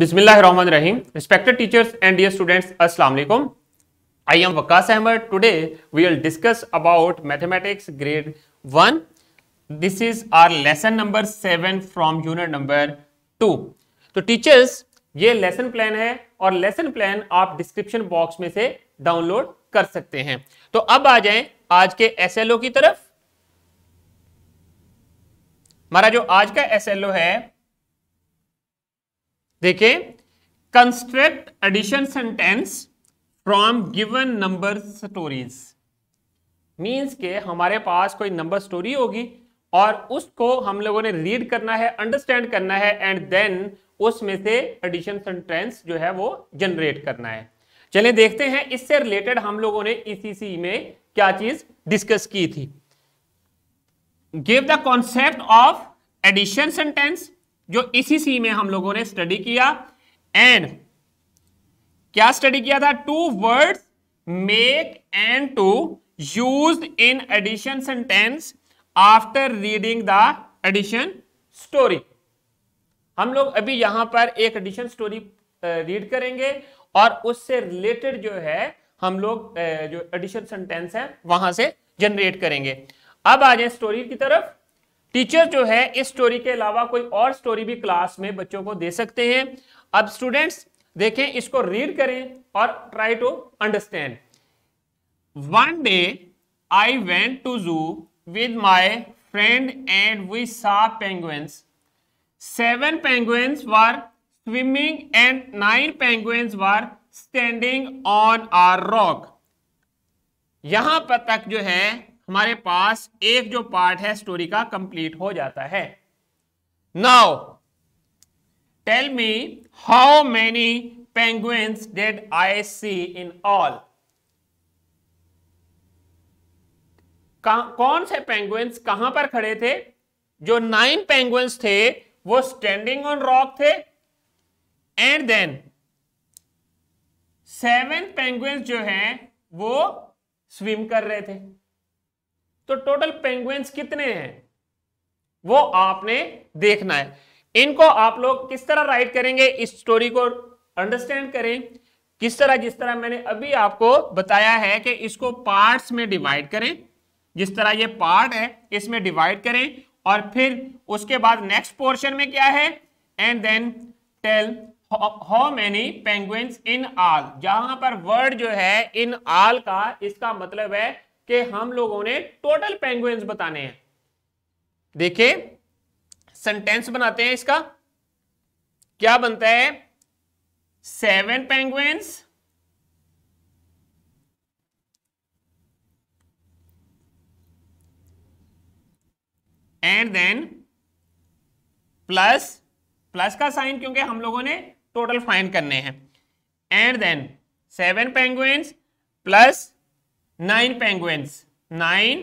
बिस्मिल्लाहमान teachers and dear students अस्सलाम I am Waqas Ahmed today we will discuss about mathematics grade one this is our lesson number seven from unit number two तो teachers ये lesson plan है और lesson plan आप description box में से download कर सकते हैं तो अब आ जाए आज के एस की तरफ हमारा जो आज का एस है देखिए construct addition sentence from given number stories means के हमारे पास कोई नंबर स्टोरी होगी और उसको हम लोगों ने रीड करना है अंडरस्टैंड करना है एंड देन उसमें से एडिशन सेंटेंस जो है वो जनरेट करना है चलिए देखते हैं इससे रिलेटेड हम लोगों ने ईसीसी e में क्या चीज डिस्कस की थी give the concept of addition sentence जो इसी सी में हम लोगों ने स्टडी किया एंड क्या स्टडी किया था two words make and to use in addition sentence after reading the addition story हम लोग अभी यहां पर एक एडिशन स्टोरी रीड करेंगे और उससे रिलेटेड जो है हम लोग जो एडिशन सेंटेंस है वहां से जनरेट करेंगे अब आ जाए स्टोरी की तरफ टीचर जो है इस स्टोरी के अलावा कोई और स्टोरी भी क्लास में बच्चों को दे सकते हैं अब स्टूडेंट्स देखें इसको रीड करें और try to understand one day I went to zoo with my friend and we saw penguins seven penguins were swimming and nine penguins were standing on our rock यहां पर तक जो है हमारे पास एक जो पार्ट है स्टोरी का कंप्लीट हो जाता है now tell me how many penguins did I see in all कौन से पेंगुइन्स कहां पर खड़े थे जो नाइन पेंगुइन्स थे वो स्टैंडिंग ऑन रॉक थे एंड देन सेवन पेंगुइन्स जो हैं वो स्विम कर रहे थे तो टोटल पेंगुइन्स कितने हैं वो आपने देखना है इनको आप लोग किस तरह राइट करेंगे इस स्टोरी को अंडरस्टैंड करें किस तरह जिस तरह मैंने अभी आपको बताया है कि इसको पार्ट्स में डिवाइड करें जिस तरह ये पार्ट है इसमें डिवाइड करें और फिर उसके बाद नेक्स्ट पोर्शन में क्या है and then tell how many penguins in all जहां पर वर्ड जो है इन आल का इसका मतलब है कि हम लोगों ने टोटल पेंगुइन्स बताने हैं देखिए सेंटेंस बनाते हैं इसका क्या बनता है seven penguins and then plus plus का साइन क्योंकि हम लोगों ने टोटल फाइंड करने हैं and then seven penguins plus nine penguins nine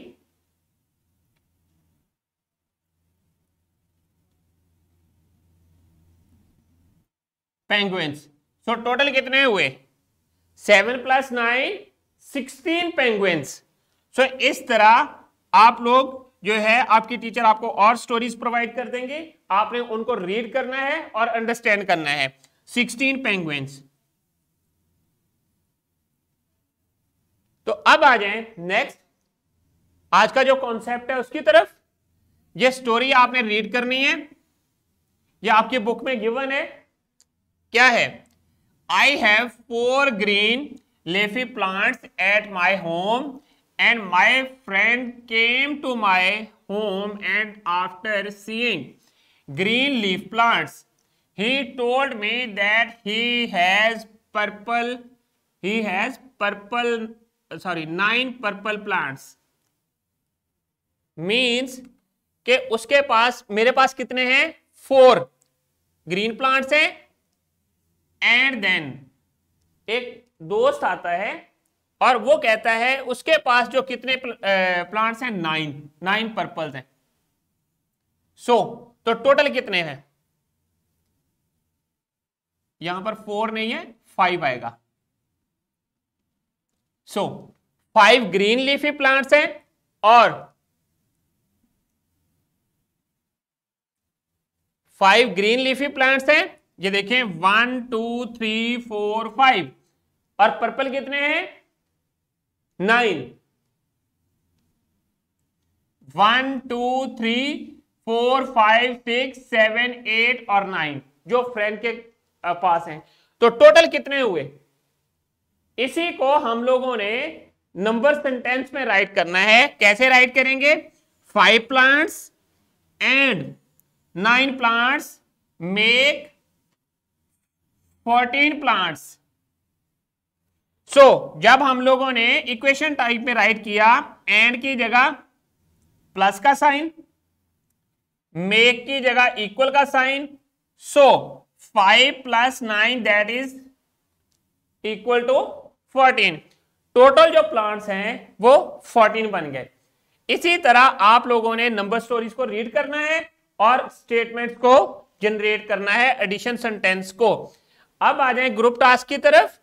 penguins so total कितने हुए seven plus nine sixteen penguins so इस तरह आप लोग जो है आपकी टीचर आपको और स्टोरीज प्रोवाइड कर देंगे आपने उनको रीड करना है और अंडरस्टैंड करना है सिक्सटीन पेंगुइन्स अब आ जाए नेक्स्ट आज का जो कॉन्सेप्ट है उसकी तरफ ये स्टोरी आपने रीड करनी है ये आपकी बुक में गिवन है क्या है I have four green leafy plants at my home and my friend came to my home and after seeing green leaf plants he told me that he has purple he has purple sorry nine purple plants means के उसके पास मेरे पास कितने हैं four green plants हैं and then एक दोस्त आता है और वो कहता है उसके पास जो कितने प्लांट्स हैं नाइन नाइन पर्पल्स हैं सो so, तो टोटल कितने हैं यहां पर फोर नहीं है फाइव आएगा so five green leafy plants हैं और फाइव ग्रीन लीफी प्लांट्स हैं ये देखें one two three four five और पर्पल कितने हैं nine one two three four five six seven eight और नाइन जो फ्रेंड के uh, पास हैं तो टोटल कितने हुए इसी को हम लोगों ने नंबर सेंटेंस में राइट करना है कैसे राइट करेंगे five plants and nine plants make fourteen plants so जब हम लोगों ने इक्वेशन टाइप में राइट किया एंड की जगह प्लस का साइन मेक की जगह इक्वल का sign so five plus nine that is equal to fourteen total जो प्लांट्स हैं वो फोर्टीन बन गए इसी तरह आप लोगों ने नंबर स्टोरीज को रीड करना है और स्टेटमेंट्स को जनरेट करना है एडिशन सेंटेंस को अब आ जाए ग्रुप टास्क की तरफ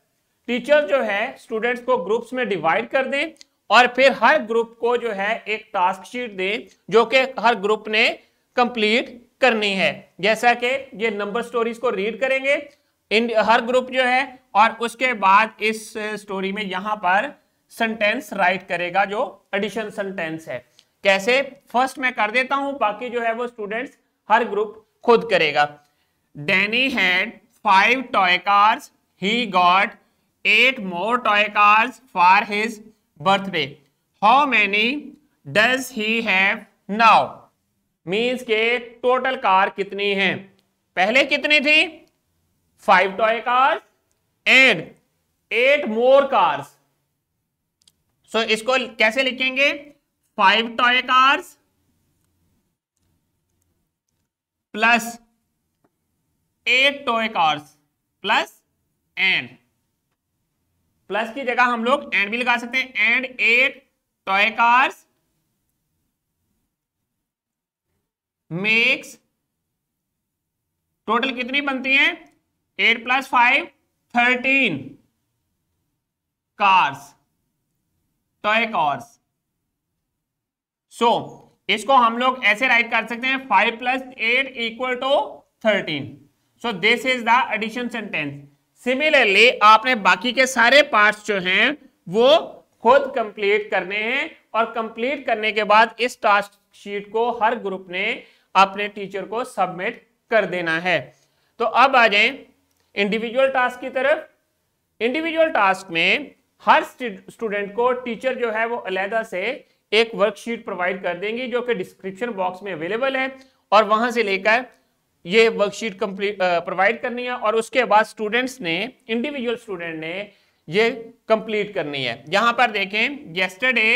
टीचर जो है स्टूडेंट्स को ग्रुप्स में डिवाइड कर दें और फिर हर ग्रुप को जो है एक टास्क शीट दें जो कि हर ग्रुप ने कंप्लीट करनी है जैसा कि ये नंबर स्टोरीज को रीड करेंगे इन हर ग्रुप जो है और उसके बाद इस स्टोरी में यहां पर सेंटेंस राइट करेगा जो एडिशन सेंटेंस है कैसे फर्स्ट मैं कर देता हूं बाकी जो है वो स्टूडेंट्स हर ग्रुप खुद करेगा Danny had five toy cars he got eight more toy cars for his birthday how many does he have now means के टोटल कार कितनी है पहले कितनी थी five toy cars and eight more cars so इसको कैसे लिखेंगे five toy cars plus eight toy cars plus and plus की जगह हम लोग एंड भी लगा सकते हैं and eight toy cars makes total कितनी बनती है eight plus five thirteen cars toy cars so इसको हम लोग ऐसे राइट कर सकते हैं five plus eight equal to thirteen so this is the addition sentence similarly आपने बाकी के सारे पार्ट्स जो हैं वो खुद कंप्लीट करने हैं और कंप्लीट करने के बाद इस टास्क शीट को हर ग्रुप ने अपने टीचर को सबमिट कर देना है तो अब आ जाए इंडिविजुअल टास्क की तरफ इंडिविजुअल टास्क में हर स्टूडेंट को टीचर जो है वो अलहदा से एक वर्कशीट प्रोवाइड कर देंगी जो कि डिस्क्रिप्शन बॉक्स में अवेलेबल है और वहां से लेकर ये वर्कशीट कंप्लीट प्रोवाइड करनी है और उसके बाद स्टूडेंट्स ने इंडिविजुअल स्टूडेंट ने ये कंप्लीट करनी है यहां पर देखें yesterday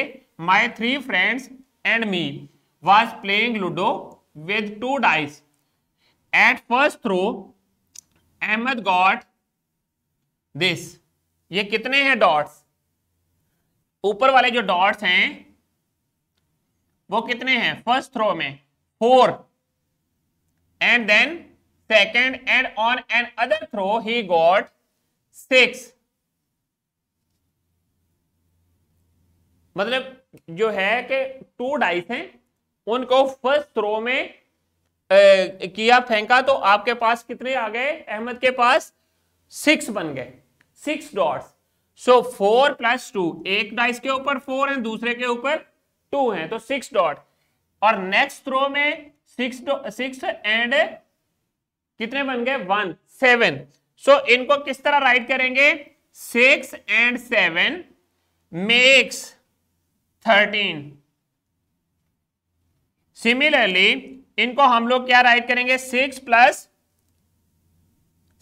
my three friends and me was playing ludo with two dice at first throw Ahmed got this ये कितने हैं डॉट्स ऊपर वाले जो डॉट्स हैं वो कितने हैं फर्स्ट थ्रो में four and then second and on another throw he got six मतलब जो है कि टू डाइस हैं उनको फर्स्ट थ्रो में किया फेंका तो आपके पास कितने आ गए अहमद के पास सिक्स बन गए six dots so four plus two एक डाइस के ऊपर फोर है दूसरे के ऊपर टू है तो सिक्स डॉट और नेक्स्ट थ्रो में सिक्स सिक्स एंड कितने बन गए वन सेवन सो इनको किस तरह राइट करेंगे six and seven makes thirteen similarly इनको हम लोग क्या राइट करेंगे six plus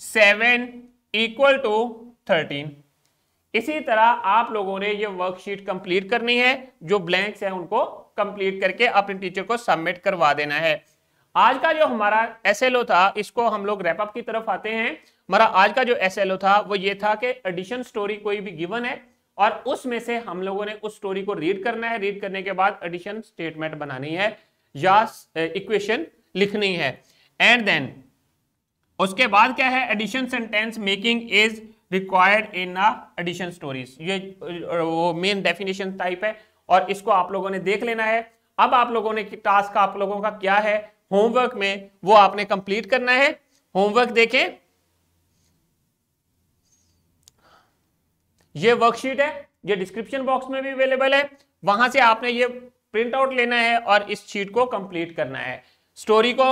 seven equal to thirteen इसी तरह आप लोगों ने ये वर्कशीट कंप्लीट करनी है जो ब्लैंक्स है उनको कंप्लीट करके अपने टीचर को सबमिट करवा देना है आज का जो हमारा एस था इसको हम लोग रैपअप की तरफ आते हैं हमारा आज का जो एस था वो ये था कि एडिशन स्टोरी कोई भी गिवन है और उसमें से हम लोगों ने उस स्टोरी को रीड करना है रीड करने के बाद एडिशन स्टेटमेंट बनानी है या इक्वेशन लिखनी है एंड देन उसके बाद क्या है addition sentence making is required in addition stories ये वो मेन डेफिनेशन टाइप है और इसको आप लोगों ने देख लेना है अब आप लोगों ने टास्क आप लोगों का क्या है होमवर्क में वो आपने कंप्लीट करना है होमवर्क देखें ये वर्कशीट है ये डिस्क्रिप्शन बॉक्स में भी अवेलेबल है वहां से आपने ये प्रिंट आउट लेना है और इस चीट को कंप्लीट करना है स्टोरी को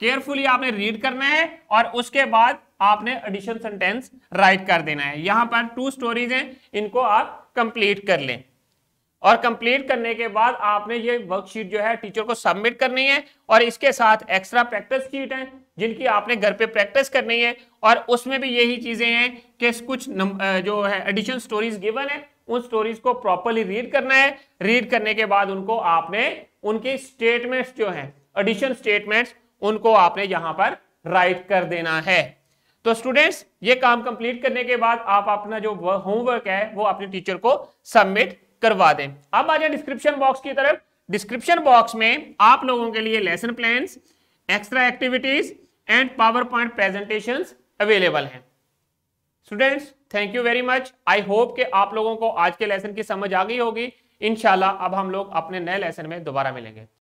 केयरफुली आपने रीड करना है और उसके बाद आपने एडिशन सेंटेंस राइट कर देना है यहां पर टू स्टोरीज हैं इनको आप कंप्लीट कर लें और कंप्लीट करने के बाद आपने ये वर्कशीट जो है टीचर को सबमिट करनी है और इसके साथ एक्स्ट्रा प्रैक्टिस शीट है जिनकी आपने घर पे प्रैक्टिस करनी है और उसमें भी यही चीजें हैं कि कुछ जो है एडिशन स्टोरीज गिवन है उन स्टोरीज को प्रॉपरली रीड करना है रीड करने के बाद उनको आपने उनके स्टेटमेंट्स जो हैं एडिशन स्टेटमेंट्स उनको आपने यहां पर राइट कर देना है तो स्टूडेंट्स ये काम कंप्लीट करने के बाद आप अपना जो होमवर्क है वो अपने टीचर को सबमिट करवा दें अब आ जाए डिस्क्रिप्शन बॉक्स की तरफ डिस्क्रिप्शन बॉक्स में आप लोगों के लिए lesson plan extra activities and PowerPoint presentation available हैं students thank you very much I hope कि आप लोगों को आज के लेसन की समझ आ गई होगी इनशाला अब हम लोग अपने नए लेसन में दोबारा मिलेंगे